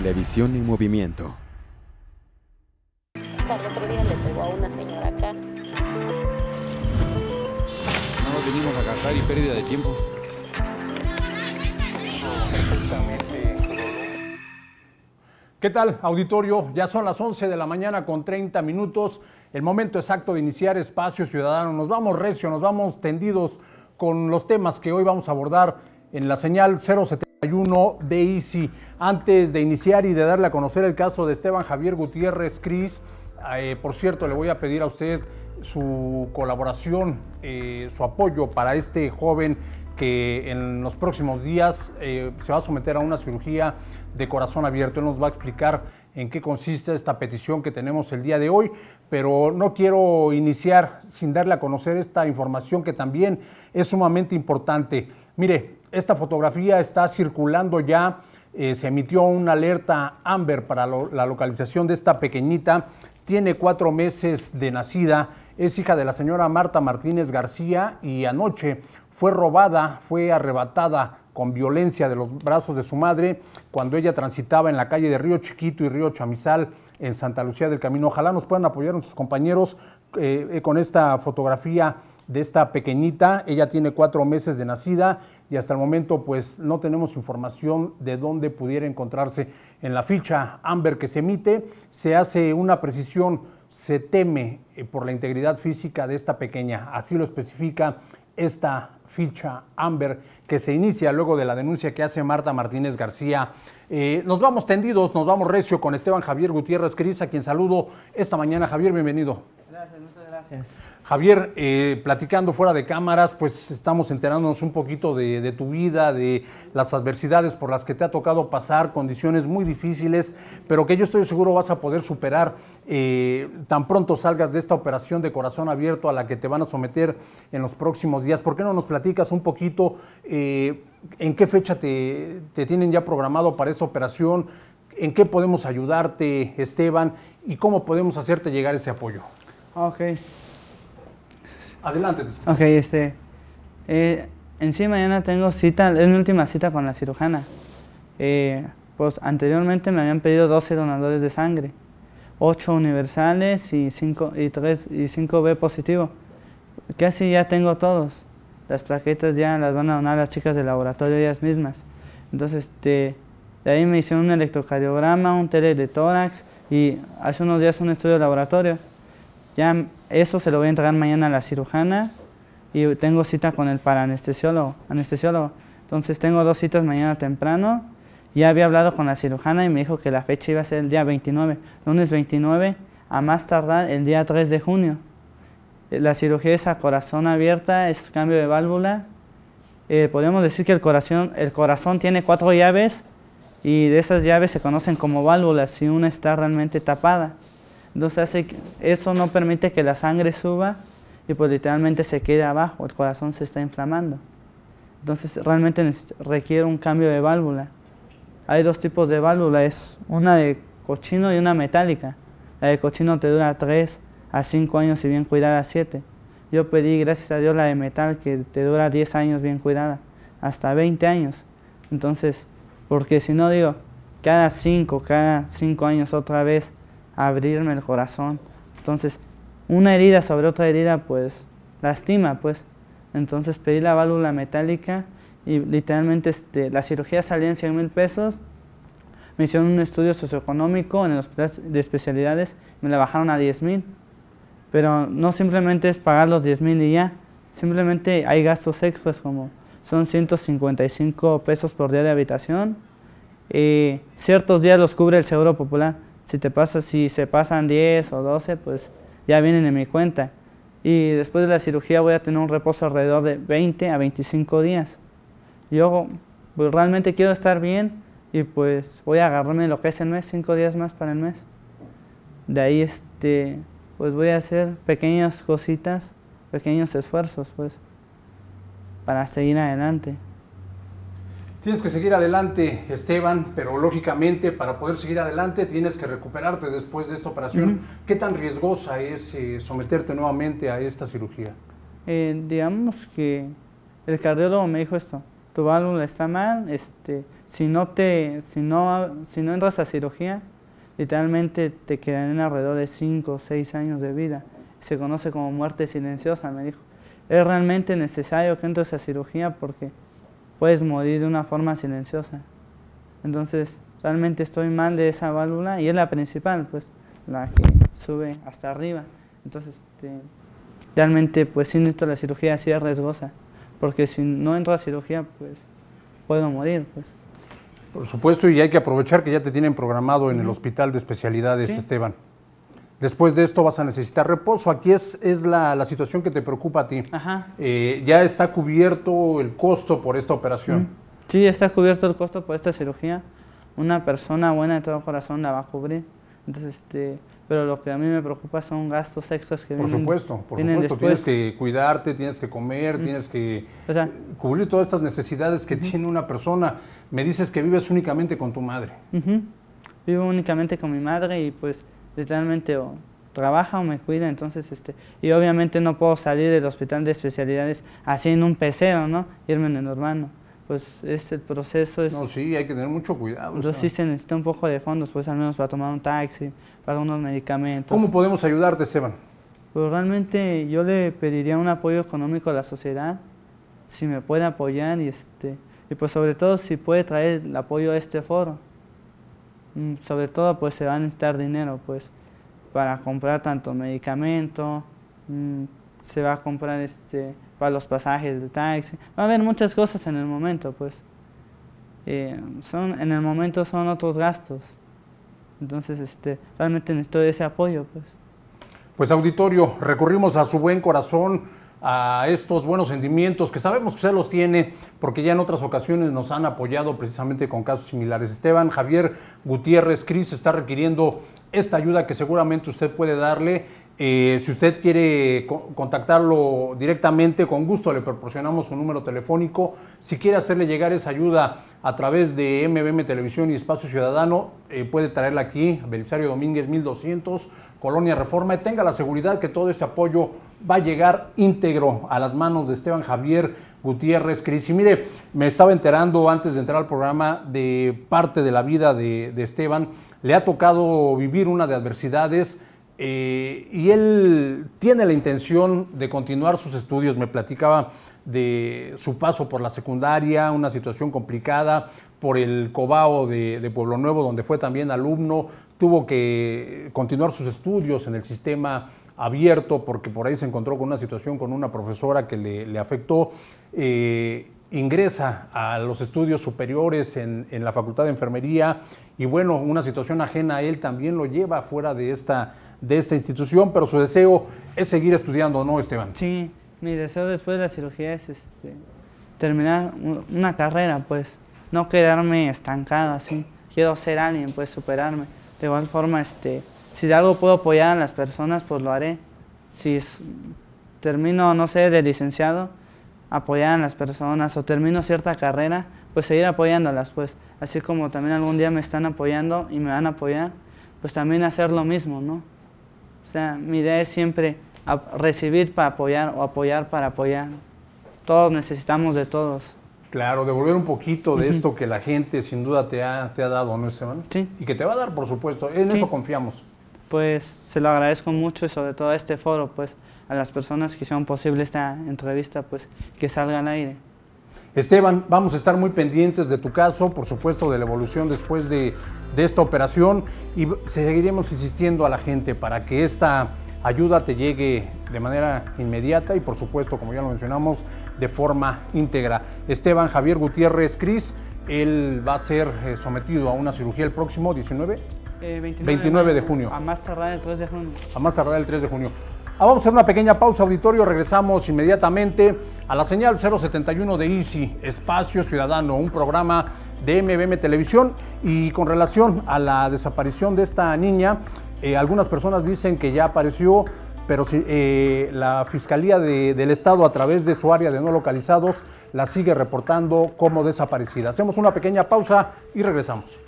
Televisión en movimiento. otro a una No venimos a gastar y pérdida de tiempo. ¿Qué tal, auditorio? Ya son las 11 de la mañana con 30 minutos. El momento exacto de iniciar Espacio Ciudadano. Nos vamos recio, nos vamos tendidos con los temas que hoy vamos a abordar en la señal 070 de ICI. Antes de iniciar y de darle a conocer el caso de Esteban Javier Gutiérrez Cris, eh, por cierto, le voy a pedir a usted su colaboración, eh, su apoyo para este joven que en los próximos días eh, se va a someter a una cirugía de corazón abierto. Él nos va a explicar en qué consiste esta petición que tenemos el día de hoy, pero no quiero iniciar sin darle a conocer esta información que también es sumamente importante. Mire, esta fotografía está circulando ya. Eh, se emitió una alerta Amber para la localización de esta pequeñita. Tiene cuatro meses de nacida. Es hija de la señora Marta Martínez García y anoche fue robada, fue arrebatada con violencia de los brazos de su madre cuando ella transitaba en la calle de Río Chiquito y Río Chamizal en Santa Lucía del Camino. Ojalá nos puedan apoyar nuestros compañeros eh, eh, con esta fotografía de esta pequeñita. Ella tiene cuatro meses de nacida y hasta el momento pues no tenemos información de dónde pudiera encontrarse en la ficha Amber que se emite. Se hace una precisión, se teme eh, por la integridad física de esta pequeña. Así lo especifica esta ficha Amber que se inicia luego de la denuncia que hace Marta Martínez García. Eh, nos vamos tendidos, nos vamos recio con Esteban Javier Gutiérrez Cris, a quien saludo esta mañana. Javier, bienvenido muchas gracias. Javier, eh, platicando fuera de cámaras, pues estamos enterándonos un poquito de, tu vida, de las adversidades por las que te ha tocado pasar, condiciones muy difíciles, pero que yo estoy seguro vas a poder superar eh, tan pronto salgas de esta operación de corazón abierto a la que te van a someter en los próximos días. ¿Por qué no nos platicas un poquito eh, en qué fecha te, te tienen ya programado para esa operación? ¿En qué podemos ayudarte, Esteban? ¿Y cómo podemos hacerte llegar ese apoyo? Ah, ok. Adelante. ok, este. Eh, en mañana tengo cita, es mi última cita con la cirujana. Eh, pues anteriormente me habían pedido 12 donadores de sangre, 8 universales y 5, y 3, y 5 B positivo. Casi ya tengo todos. Las plaquetas ya las van a donar las chicas del laboratorio ellas mismas. Entonces, este, de ahí me hicieron un electrocardiograma, un tele de tórax y hace unos días un estudio de laboratorio. Ya eso se lo voy a entregar mañana a la cirujana y tengo cita con el paranestesiólogo, anestesiólogo. Entonces tengo dos citas mañana temprano. Ya había hablado con la cirujana y me dijo que la fecha iba a ser el día 29, lunes 29, a más tardar el día 3 de junio. Eh, la cirugía es a corazón abierta, es cambio de válvula. Eh, podemos decir que corazón, el corazón tiene cuatro llaves y de esas llaves se conocen como válvulas si una está realmente tapada. Entonces eso no permite que la sangre suba y pues literalmente se quede abajo, el corazón se está inflamando. Entonces realmente requiere un cambio de válvula. Hay dos tipos de válvula, es una de cochino y una metálica. La de cochino te dura 3 a 5 años y bien cuidada 7. Yo pedí, gracias a Dios, la de metal que te dura 10 años bien cuidada, hasta 20 años. Entonces, porque si no digo, cada 5, cada 5 años otra vez abrirme el corazón. Entonces, una herida sobre otra herida, pues, lastima, pues. Entonces pedí la válvula metálica y literalmente este, la cirugía salía en 100 mil pesos. Me hicieron un estudio socioeconómico en el hospital de especialidades, me la bajaron a 10 mil. Pero no simplemente es pagar los 10 mil y ya, simplemente hay gastos extras como son 155 pesos por día de habitación. Y eh, ciertos días los cubre el Seguro Popular, si, te pasa, si se pasan 10 o 12, pues ya vienen en mi cuenta. Y después de la cirugía voy a tener un reposo alrededor de 20 a 25 días. Yo pues, realmente quiero estar bien y pues voy a agarrarme lo que es el mes, 5 días más para el mes. De ahí este, pues voy a hacer pequeñas cositas, pequeños esfuerzos pues para seguir adelante. Tienes que seguir adelante, Esteban, pero lógicamente para poder seguir adelante tienes que recuperarte después de esta operación. ¿Qué tan riesgosa es eh, someterte nuevamente a esta cirugía? Eh, digamos que el cardiólogo me dijo esto, tu válvula está mal, este, si, no te, si, no, si no entras a cirugía, literalmente te quedan alrededor de 5 o 6 años de vida. Se conoce como muerte silenciosa, me dijo. Es realmente necesario que entres a cirugía porque puedes morir de una forma silenciosa. Entonces, realmente estoy mal de esa válvula y es la principal, pues, la que sube hasta arriba. Entonces, este, realmente, pues, sin esto la cirugía sí es riesgosa, porque si no entro a cirugía, pues, puedo morir, pues. Por supuesto, y hay que aprovechar que ya te tienen programado en el hospital de especialidades, Esteban. Después de esto vas a necesitar reposo. Aquí es, es la, situación que te preocupa a ti. Ajá. Eh, ya está cubierto el costo por esta operación. Mm. Sí, está cubierto el costo por esta cirugía. Una persona buena de todo corazón la va a cubrir. Entonces, este, pero lo que a mí me preocupa son gastos extras que por Supuesto, por supuesto, después. tienes que cuidarte, tienes que comer, mm. tienes que cubrir todas estas necesidades que tiene una persona. Me dices que vives únicamente con tu madre. Vivo únicamente con mi madre y pues literalmente o trabaja o me cuida, entonces, este, y obviamente no puedo salir del hospital de especialidades así en un pecero, ¿no? Irme en el urbano. Pues este proceso. Es, no, sí, hay que tener mucho cuidado. Entonces sí se necesita un poco de fondos, pues al menos para tomar un taxi, para unos medicamentos. ¿Cómo podemos ayudarte, Esteban? Pues realmente yo le pediría un apoyo económico a la sociedad, si me puede apoyar y, este, y pues sobre todo si puede traer el apoyo a este foro. Mm, sobre todo pues se va a necesitar dinero pues para comprar tanto medicamento, mm, se va a comprar este para los pasajes de taxi, va a haber muchas cosas en el momento pues. Eh, son, en el momento son otros gastos. Entonces, este, realmente necesito ese apoyo, pues. Pues auditorio, recurrimos a su buen corazón a estos buenos sentimientos que sabemos que usted los tiene, porque ya en otras ocasiones nos han apoyado precisamente con casos similares. Esteban Javier Gutiérrez Cris está requiriendo esta ayuda que seguramente usted puede darle. Eh, si usted quiere contactarlo directamente, con gusto le proporcionamos su número telefónico. Si quiere hacerle llegar esa ayuda a través de MBM Televisión y Espacio Ciudadano, eh, puede traerla aquí, a Belisario Domínguez 1200 Polonia Reforma y tenga la seguridad que todo este apoyo va a llegar íntegro a las manos de Esteban Javier Gutiérrez Cris. Y mire, me estaba enterando antes de entrar al programa de parte de la vida de, Esteban. Le ha tocado vivir una de adversidades eh, y él tiene la intención de continuar sus estudios. Me platicaba de su paso por la secundaria, una situación complicada, por el Cobao de Pueblo Nuevo, donde fue también alumno, tuvo que continuar sus estudios en el sistema abierto porque por ahí se encontró con una situación con una profesora que le, afectó. Eh, ingresa a los estudios superiores en, la Facultad de Enfermería y bueno, una situación ajena a él también lo lleva fuera de esta, de esta institución, pero su deseo es seguir estudiando, ¿no, Esteban? Sí, mi deseo después de la cirugía es este, terminar una carrera, pues, no quedarme estancado así. Quiero ser alguien, pues, superarme de igual forma, este, si de algo puedo apoyar a las personas, pues lo haré. Si termino, no sé, de licenciado, apoyar a las personas o termino cierta carrera, pues seguir apoyándolas, pues. Así como también algún día me están apoyando y me van a apoyar, pues también hacer lo mismo, ¿no? O sea, mi idea es siempre recibir para apoyar o apoyar para apoyar. Todos necesitamos de todos. Claro, devolver un poquito de esto que la gente sin duda te ha, dado, ¿no, Esteban? Sí. Y que te va a dar, por supuesto, en eso confiamos. Pues se lo agradezco mucho y sobre todo a este foro, pues a las personas que hicieron posible esta entrevista, pues que salga al aire. Esteban, vamos a estar muy pendientes de tu caso, por supuesto, de la evolución después de de esta operación y seguiremos insistiendo a la gente para que esta ayuda te llegue de manera inmediata y por supuesto, como ya lo mencionamos, de forma íntegra. Esteban Javier Gutiérrez Cris, él va a ser eh, sometido a una cirugía el próximo 19. 29, eh, de junio. A más tardar el 3 de junio. A más tardar el 3 de junio. Ah, vamos a hacer una pequeña pausa, auditorio. Regresamos inmediatamente a la señal 071 de ICI, Espacio Ciudadano, un programa de MBM Televisión. Y con relación a la desaparición de esta niña, eh, algunas personas dicen que ya apareció, pero eh, la Fiscalía del Estado, a través de su área de no localizados, la sigue reportando como desaparecida. Hacemos una pequeña pausa y regresamos.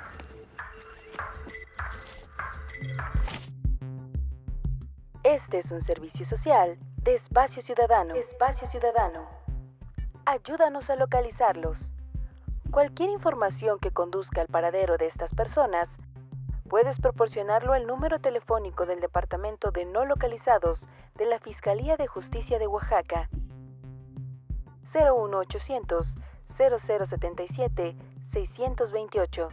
Este es un servicio social de Espacio Ciudadano. Espacio Ciudadano. Ayúdanos a localizarlos. Cualquier información que conduzca al paradero de estas personas, puedes proporcionarlo al número telefónico del Departamento de No Localizados de la Fiscalía de Justicia de Oaxaca. 01800 0077 628.